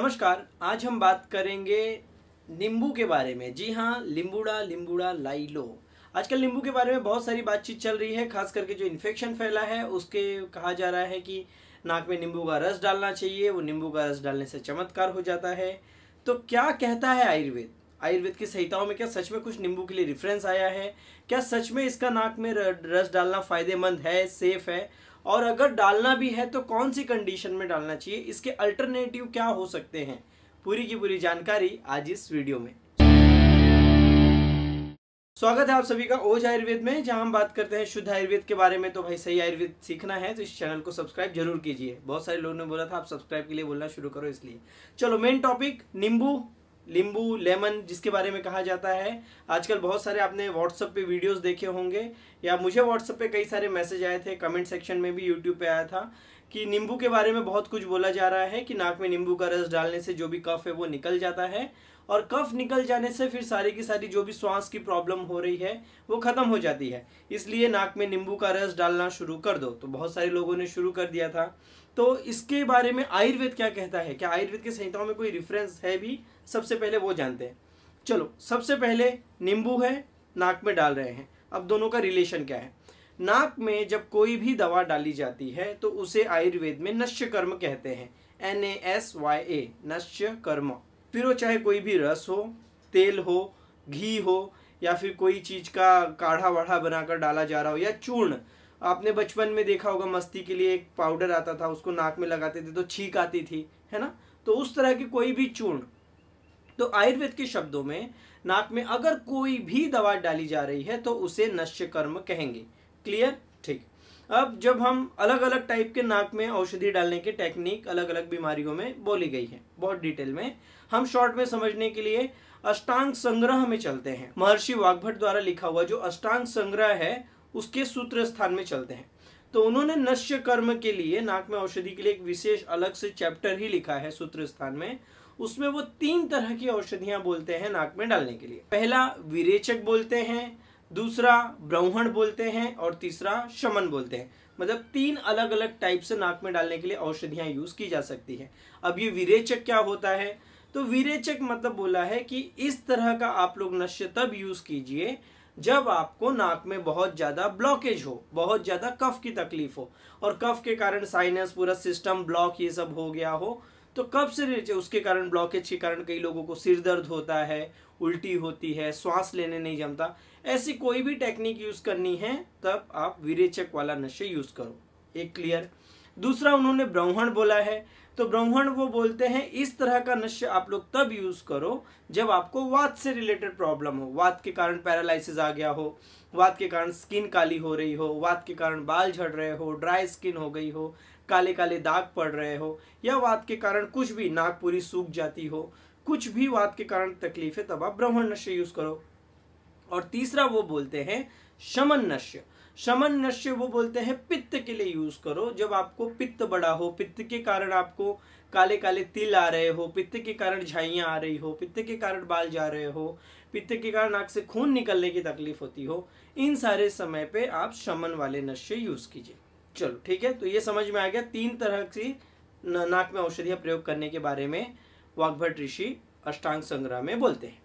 नमस्कार आज हम बात करेंगे नींबू के बारे में जी हाँ लिम्बूड़ा लिम्बूड़ा लाई लो आजकल नींबू के बारे में बहुत सारी बातचीत चल रही है खास करके जो इन्फेक्शन फैला है उसके कहा जा रहा है कि नाक में नींबू का रस डालना चाहिए वो नींबू का रस डालने से चमत्कार हो जाता है तो क्या कहता है आयुर्वेद आयुर्वेद की संहिताओं में क्या सच में कुछ नींबू के लिए रेफरेंस आया है क्या सच में इसका नाक में रस डालना फ़ायदेमंद है सेफ़ है और अगर डालना भी है तो कौन सी कंडीशन में डालना चाहिए इसके अल्टरनेटिव क्या हो सकते हैं पूरी की पूरी जानकारी आज इस वीडियो में स्वागत है आप सभी का ओज आयुर्वेद में जहां हम बात करते हैं शुद्ध आयुर्वेद के बारे में तो भाई सही आयुर्वेद सीखना है तो इस चैनल को सब्सक्राइब जरूर कीजिए बहुत सारे लोगों ने बोला था आप सब्सक्राइब के लिए बोलना शुरू करो इसलिए चलो मेन टॉपिक नींबू लींबू लेमन जिसके बारे में कहा जाता है आजकल बहुत सारे आपने व्हाट्सअप पे वीडियोस देखे होंगे या मुझे व्हाट्सअप पे कई सारे मैसेज आए थे कमेंट सेक्शन में भी यूट्यूब पे आया था कि नींबू के बारे में बहुत कुछ बोला जा रहा है कि नाक में नींबू का रस डालने से जो भी कफ है वो निकल जाता है और कफ निकल जाने से फिर सारी की सारी जो भी श्वास की प्रॉब्लम हो रही है वो ख़त्म हो जाती है इसलिए नाक में नींबू का रस डालना शुरू कर दो तो बहुत सारे लोगों ने शुरू कर दिया था तो इसके बारे में आयुर्वेद क्या कहता है क्या आयुर्वेद की संहिताओं में कोई रेफरेंस है भी सबसे पहले वो जानते हैं चलो सबसे पहले नींबू है नाक में डाल रहे हैं अब दोनों का रिलेशन क्या है नाक में जब कोई भी दवा डाली जाती है तो उसे आयुर्वेद में नश्य कर्म कहते हैं N A S Y A नश्य कर्म फिर वो चाहे कोई भी रस हो तेल हो घी हो या फिर कोई चीज़ का काढ़ा वाढ़ा बनाकर डाला जा रहा हो या चूर्ण आपने बचपन में देखा होगा मस्ती के लिए एक पाउडर आता था उसको नाक में लगाते थे तो छींक आती थी है ना तो उस तरह की कोई भी चूर्ण तो आयुर्वेद के शब्दों में नाक में अगर कोई भी दवा डाली जा रही है तो उसे नश्य कर्म कहेंगे क्लियर ठीक अब जब हम अलग अलग टाइप के नाक में औषधि डालने के टेक्निक अलग अलग बीमारियों में बोली गई है बहुत डिटेल में हम शॉर्ट में समझने के लिए अष्टांग संग्रह में चलते हैं महर्षि वाघभट द्वारा लिखा हुआ जो अष्टांग संग्रह है उसके सूत्र स्थान में चलते हैं तो उन्होंने नश्य कर्म के लिए नाक में औषधि के लिए एक विशेष अलग से चैप्टर ही लिखा है सूत्र स्थान में उसमें वो तीन तरह की औषधियां बोलते हैं नाक में डालने के लिए पहला विरेचक बोलते हैं दूसरा ब्राह्मण बोलते हैं और तीसरा शमन बोलते हैं मतलब तीन अलग अलग टाइप से नाक में डालने के लिए औषधियां यूज की जा सकती है अब ये विरेचक क्या होता है तो विरेचक मतलब बोला है कि इस तरह का आप लोग नश्य तब यूज कीजिए जब आपको नाक में बहुत ज़्यादा ब्लॉकेज हो बहुत ज़्यादा कफ की तकलीफ हो और कफ के कारण साइनस पूरा सिस्टम ब्लॉक ये सब हो गया हो तो कब से उसके कारण ब्लॉकेज के कारण कई लोगों को सिर दर्द होता है उल्टी होती है श्वास लेने नहीं जमता ऐसी कोई भी टेक्निक यूज करनी है तब आप विरेचक वाला नशे यूज करो एक क्लियर दूसरा उन्होंने ब्राह्मण बोला है तो ब्राह्मण वो बोलते हैं इस तरह का नशे आप लोग तब यूज करो जब आपको वात से रिलेटेड प्रॉब्लम हो वात के कारण पैरालिसिस आ गया हो वात के कारण स्किन काली हो रही हो वात के कारण बाल झड़ रहे हो ड्राई स्किन हो गई हो काले काले दाग पड़ रहे हो या वात के कारण कुछ भी नाक पूरी सूख जाती हो कुछ भी वात के कारण तकलीफ है तब आप ब्राह्मण नशे यूज करो और तीसरा वो बोलते हैं शमन नश्य शमन नश्य वो बोलते हैं पित्त के लिए यूज करो जब आपको पित्त बड़ा हो पित्त के कारण आपको काले काले तिल आ रहे हो पित्त के कारण झाइयाँ आ रही हो पित्त के कारण बाल जा रहे हो पित्त के कारण नाक से खून निकलने की तकलीफ होती हो इन सारे समय पे आप शमन वाले नश्य यूज कीजिए चलो ठीक है तो ये समझ में आ गया तीन तरह की नाक में औषधियाँ प्रयोग करने के बारे में वाग्भट ऋषि अष्टांग संग्रह में बोलते हैं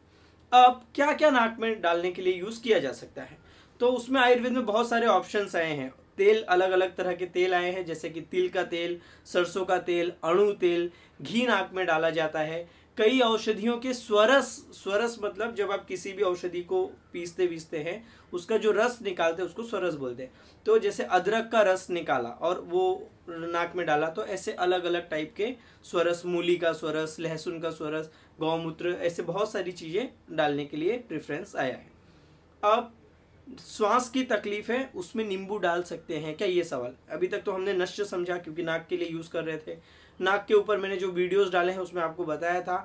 अब क्या क्या नाक में डालने के लिए यूज़ किया जा सकता है तो उसमें आयुर्वेद में बहुत सारे ऑप्शन आए हैं तेल अलग अलग तरह के तेल आए हैं जैसे कि तिल का तेल सरसों का तेल अणु तेल घी नाक में डाला जाता है कई औषधियों के स्वरस स्वरस मतलब जब आप किसी भी औषधि को पीसते वीसते हैं उसका जो रस निकालते हैं उसको स्वरस बोलते हैं तो जैसे अदरक का रस निकाला और वो नाक में डाला तो ऐसे अलग अलग टाइप के स्वरस मूली का स्वरस लहसुन का स्वरस गौमूत्र ऐसे बहुत सारी चीज़ें डालने के लिए प्रेफरेंस आया है अब श्वास की तकलीफ है उसमें नींबू डाल सकते हैं क्या ये सवाल अभी तक तो हमने नश्य समझा क्योंकि नाक के लिए यूज़ कर रहे थे नाक के ऊपर मैंने जो वीडियोस डाले हैं उसमें आपको बताया था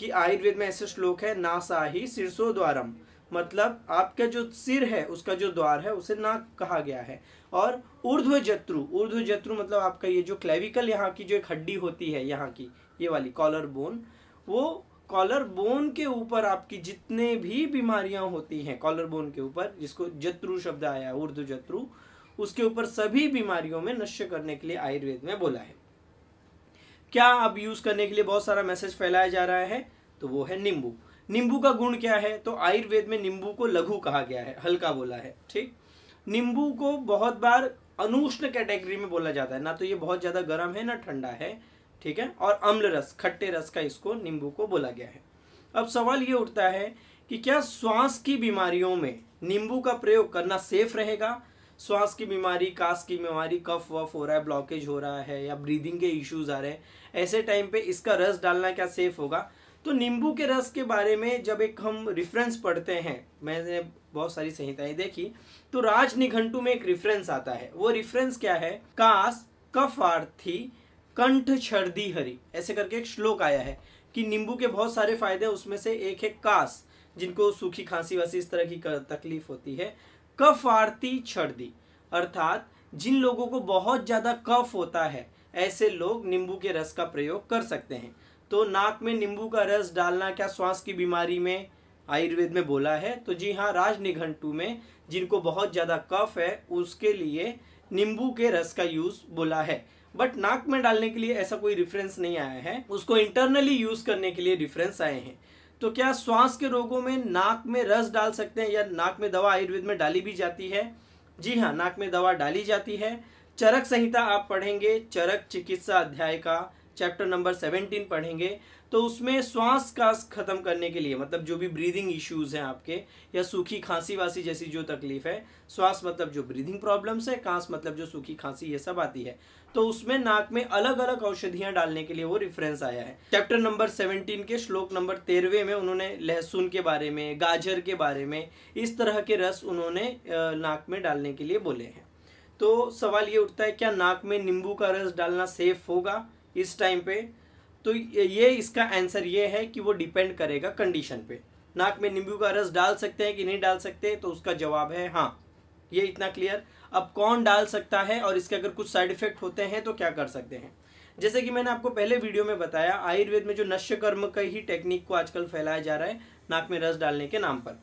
कि आयुर्वेद में ऐसे श्लोक है नासा ही सिरसो द्वारम मतलब आपका जो सिर है उसका जो द्वार है उसे नाक कहा गया है और ऊर्ध्व जत्रु ऊर्ध्व जत्रु मतलब आपका ये जो क्लेविकल यहाँ की जो एक हड्डी होती है यहाँ की ये वाली कॉलर बोन वो कॉलर बोन के ऊपर आपकी जितने भी बीमारियां होती हैं कॉलर बोन के ऊपर जिसको जत्रु शब्द आया है उर्दू जत्रु उसके ऊपर सभी बीमारियों में नश्य करने के लिए आयुर्वेद में बोला है क्या अब यूज करने के लिए बहुत सारा मैसेज फैलाया जा रहा है तो वो है नींबू नींबू का गुण क्या है तो आयुर्वेद में नींबू को लघु कहा गया है हल्का बोला है ठीक नींबू को बहुत बार अनुष्ण कैटेगरी में बोला जाता है ना तो ये बहुत ज्यादा गर्म है ना ठंडा है ठीक है और अम्ल रस खट्टे रस का इसको नींबू को बोला गया है अब सवाल ये उठता है कि क्या श्वास की बीमारियों में नींबू का प्रयोग करना सेफ रहेगा श्वास की बीमारी कास की बीमारी कफ वफ हो रहा है ब्लॉकेज हो रहा है या ब्रीदिंग के इश्यूज आ रहे हैं ऐसे टाइम पे इसका रस डालना क्या सेफ होगा तो नींबू के रस के बारे में जब एक हम रेफरेंस पढ़ते हैं मैंने बहुत सारी संहिताएं देखी तो राज निघंटू में एक रेफरेंस आता है वो रेफरेंस क्या है कास कफ आर्थी कंठ छर्दी हरी ऐसे करके एक श्लोक आया है कि नींबू के बहुत सारे फायदे उसमें से एक है कास जिनको सूखी खांसी वासी इस तरह की तकलीफ होती है कफ आरती छर्दी अर्थात जिन लोगों को बहुत ज़्यादा कफ होता है ऐसे लोग नींबू के रस का प्रयोग कर सकते हैं तो नाक में नींबू का रस डालना क्या श्वास की बीमारी में आयुर्वेद में बोला है तो जी हाँ राज निघंटू में जिनको बहुत ज़्यादा कफ है उसके लिए नींबू के रस का यूज़ बोला है बट नाक में डालने के लिए ऐसा कोई रेफरेंस नहीं आया है उसको इंटरनली यूज करने के लिए रेफरेंस आए हैं तो क्या श्वास के रोगों में नाक में रस डाल सकते हैं या नाक में दवा आयुर्वेद में डाली भी जाती है जी हाँ नाक में दवा डाली जाती है चरक संहिता आप पढ़ेंगे चरक चिकित्सा अध्याय का चैप्टर नंबर सेवेंटीन पढ़ेंगे तो उसमें श्वास का खत्म करने के लिए मतलब जो भी ब्रीदिंग इश्यूज हैं आपके या सूखी खांसी वासी जैसी जो तकलीफ है श्वास मतलब जो ब्रीदिंग प्रॉब्लम्स है कांस मतलब जो सूखी खांसी ये सब आती है तो उसमें नाक में अलग अलग औषधियां डालने के लिए वो रेफरेंस आया है चैप्टर नंबर सेवनटीन के श्लोक नंबर तेरहवे में उन्होंने लहसुन के बारे में गाजर के बारे में इस तरह के रस उन्होंने नाक में डालने के लिए बोले हैं तो सवाल ये उठता है क्या नाक में नींबू का रस डालना सेफ होगा इस टाइम पे तो ये इसका आंसर ये है कि वो डिपेंड करेगा कंडीशन पे नाक में नींबू का रस डाल सकते हैं कि नहीं डाल सकते तो उसका जवाब है हाँ ये इतना क्लियर अब कौन डाल सकता है और इसके अगर कुछ साइड इफेक्ट होते हैं तो क्या कर सकते हैं जैसे कि मैंने आपको पहले वीडियो में बताया आयुर्वेद में जो नश्य कर्म का ही टेक्निक को आजकल फैलाया जा रहा है नाक में रस डालने के नाम पर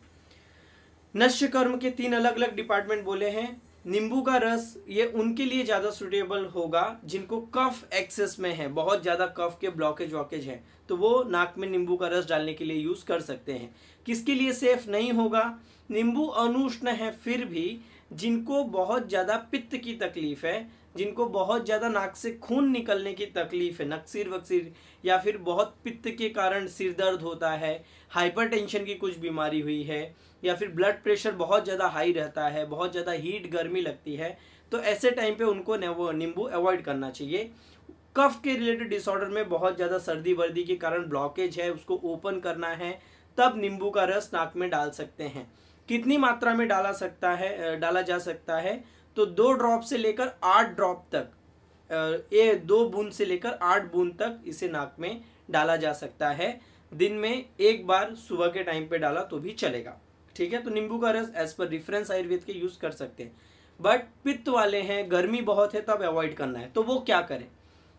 नश्य कर्म के तीन अलग अलग डिपार्टमेंट बोले हैं नींबू का रस ये उनके लिए ज़्यादा सुटेबल होगा जिनको कफ एक्सेस में है बहुत ज़्यादा कफ के ब्लॉकेज वॉकेज हैं तो वो नाक में नींबू का रस डालने के लिए यूज़ कर सकते हैं किसके लिए सेफ नहीं होगा नींबू अनुष्ण है फिर भी जिनको बहुत ज़्यादा पित्त की तकलीफ है जिनको बहुत ज़्यादा नाक से खून निकलने की तकलीफ है नक्सिर वक्सीर या फिर बहुत पित्त के कारण सिर दर्द होता है हाइपर की कुछ बीमारी हुई है या फिर ब्लड प्रेशर बहुत ज़्यादा हाई रहता है बहुत ज़्यादा हीट गर्मी लगती है तो ऐसे टाइम पे उनको नींबू अवॉइड करना चाहिए कफ के रिलेटेड डिसऑर्डर में बहुत ज़्यादा सर्दी वर्दी के कारण ब्लॉकेज है उसको ओपन करना है तब नींबू का रस नाक में डाल सकते हैं कितनी मात्रा में डाला सकता है डाला जा सकता है तो दो ड्रॉप से लेकर आठ ड्रॉप तक ये दो बूंद से लेकर आठ बूंद तक इसे नाक में डाला जा सकता है दिन में एक बार सुबह के टाइम पे डाला तो भी चलेगा ठीक है तो नींबू का रस एज पर रिफरेंस आयुर्वेद के यूज़ कर सकते हैं बट पित्त वाले हैं गर्मी बहुत है तब तो अवॉइड करना है तो वो क्या करें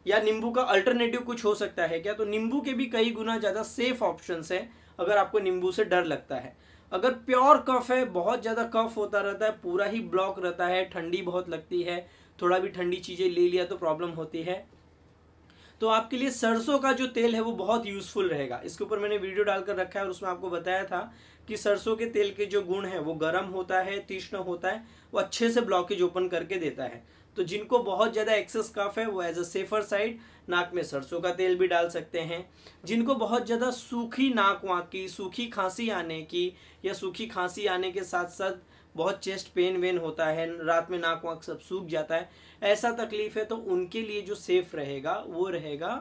या नींबू का अल्टरनेटिव कुछ हो सकता है क्या तो नींबू के भी कई गुना ज़्यादा सेफ ऑप्शन हैं अगर आपको नींबू से डर लगता है अगर प्योर कफ है बहुत ज़्यादा कफ होता रहता है पूरा ही ब्लॉक रहता है ठंडी बहुत लगती है थोड़ा भी ठंडी चीज़ें ले लिया तो प्रॉब्लम होती है तो आपके लिए सरसों का जो तेल है वो बहुत यूज़फुल रहेगा इसके ऊपर मैंने वीडियो डालकर रखा है और उसमें आपको बताया था कि सरसों के तेल के जो गुण है वो गर्म होता है तीक्ष्ण होता है वो अच्छे से ब्लॉकेज ओपन करके देता है तो जिनको बहुत ज़्यादा एक्सेस कफ है वो एज अ सेफर साइड नाक में सरसों का तेल भी डाल सकते हैं जिनको बहुत ज़्यादा सूखी नाक वाक की सूखी खांसी आने की या सूखी खांसी आने के साथ साथ बहुत चेस्ट पेन वेन होता है रात में नाक वाक सब सूख जाता है ऐसा तकलीफ है तो उनके लिए जो सेफ रहेगा वो रहेगा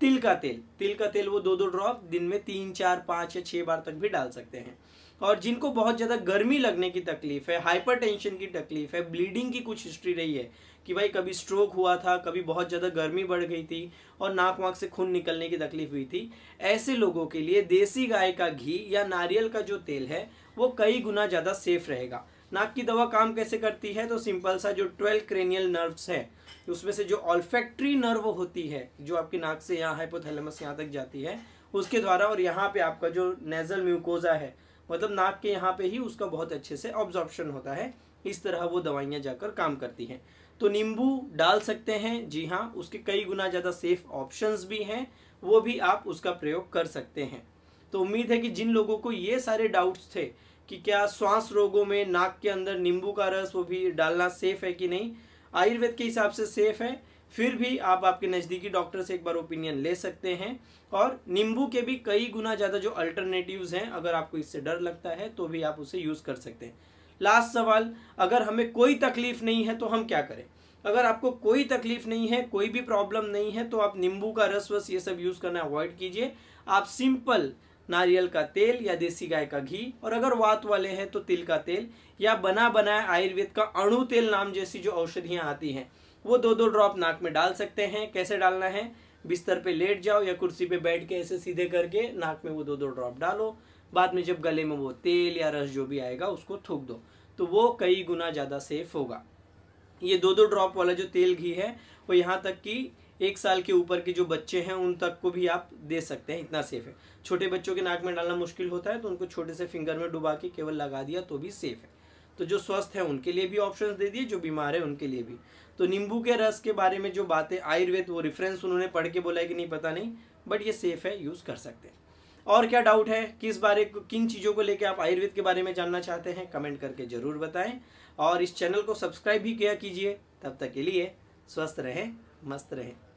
तिल का तेल तिल का तेल वो दो दो ड्रॉप दिन में तीन चार पाँच या छः बार तक भी डाल सकते हैं और जिनको बहुत ज़्यादा गर्मी लगने की तकलीफ है हाइपरटेंशन की तकलीफ है ब्लीडिंग की कुछ हिस्ट्री रही है कि भाई कभी स्ट्रोक हुआ था कभी बहुत ज़्यादा गर्मी बढ़ गई थी और नाक वाक से खून निकलने की तकलीफ हुई थी ऐसे लोगों के लिए देसी गाय का घी या नारियल का जो तेल है वो कई गुना ज़्यादा सेफ रहेगा नाक की दवा काम कैसे करती है तो सिंपल सा जो ट्वेल्व क्रेनियल नर्व्स है उसमें से जो ऑल्फेक्ट्री नर्व होती है जो आपकी नाक से यहाँ हाइपोथैलेमस यहाँ तक जाती है उसके द्वारा और यहाँ पे आपका जो नेजल म्यूकोजा है मतलब नाक के यहाँ पे ही उसका बहुत अच्छे से ऑब्जॉर्प्शन होता है इस तरह वो दवाइयाँ जाकर काम करती हैं तो नींबू डाल सकते हैं जी हाँ उसके कई गुना ज़्यादा सेफ ऑप्शंस भी हैं वो भी आप उसका प्रयोग कर सकते हैं तो उम्मीद है कि जिन लोगों को ये सारे डाउट्स थे कि क्या श्वास रोगों में नाक के अंदर नींबू का रस वो भी डालना सेफ है कि नहीं आयुर्वेद के हिसाब से सेफ है फिर भी आप आपके नज़दीकी डॉक्टर से एक बार ओपिनियन ले सकते हैं और नींबू के भी कई गुना ज़्यादा जो अल्टरनेटिव्स हैं अगर आपको इससे डर लगता है तो भी आप उसे यूज़ कर सकते हैं लास्ट सवाल अगर हमें कोई तकलीफ़ नहीं है तो हम क्या करें अगर आपको कोई तकलीफ नहीं है कोई भी प्रॉब्लम नहीं है तो आप नींबू का रस वस ये सब यूज़ करना अवॉइड कीजिए आप सिंपल नारियल का तेल या देसी गाय का घी और अगर वात वाले हैं तो तिल का तेल या बना बनाया आयुर्वेद का अणु तेल नाम जैसी जो औषधियाँ आती हैं वो दो दो ड्रॉप नाक में डाल सकते हैं कैसे डालना है बिस्तर पे लेट जाओ या कुर्सी पे बैठ के ऐसे सीधे करके नाक में वो दो दो ड्रॉप डालो बाद में जब गले में वो तेल या रस जो भी आएगा उसको थूक दो तो वो कई गुना ज़्यादा सेफ होगा ये दो दो ड्रॉप वाला जो तेल घी है वो यहाँ तक कि एक साल के ऊपर के जो बच्चे हैं उन तक को भी आप दे सकते हैं इतना सेफ है छोटे बच्चों के नाक में डालना मुश्किल होता है तो उनको छोटे से फिंगर में डुबा के केवल लगा दिया तो भी सेफ है तो जो स्वस्थ हैं उनके लिए भी ऑप्शंस दे दिए जो बीमार हैं उनके लिए भी तो नींबू के रस के बारे में जो बातें आयुर्वेद वो रेफरेंस उन्होंने पढ़ के बोला है कि नहीं पता नहीं बट ये सेफ़ है यूज़ कर सकते हैं और क्या डाउट है किस बारे किन चीज़ों को लेकर आप आयुर्वेद के बारे में जानना चाहते हैं कमेंट करके ज़रूर बताएं और इस चैनल को सब्सक्राइब भी किया कीजिए तब तक के लिए स्वस्थ रहें मस्त रहें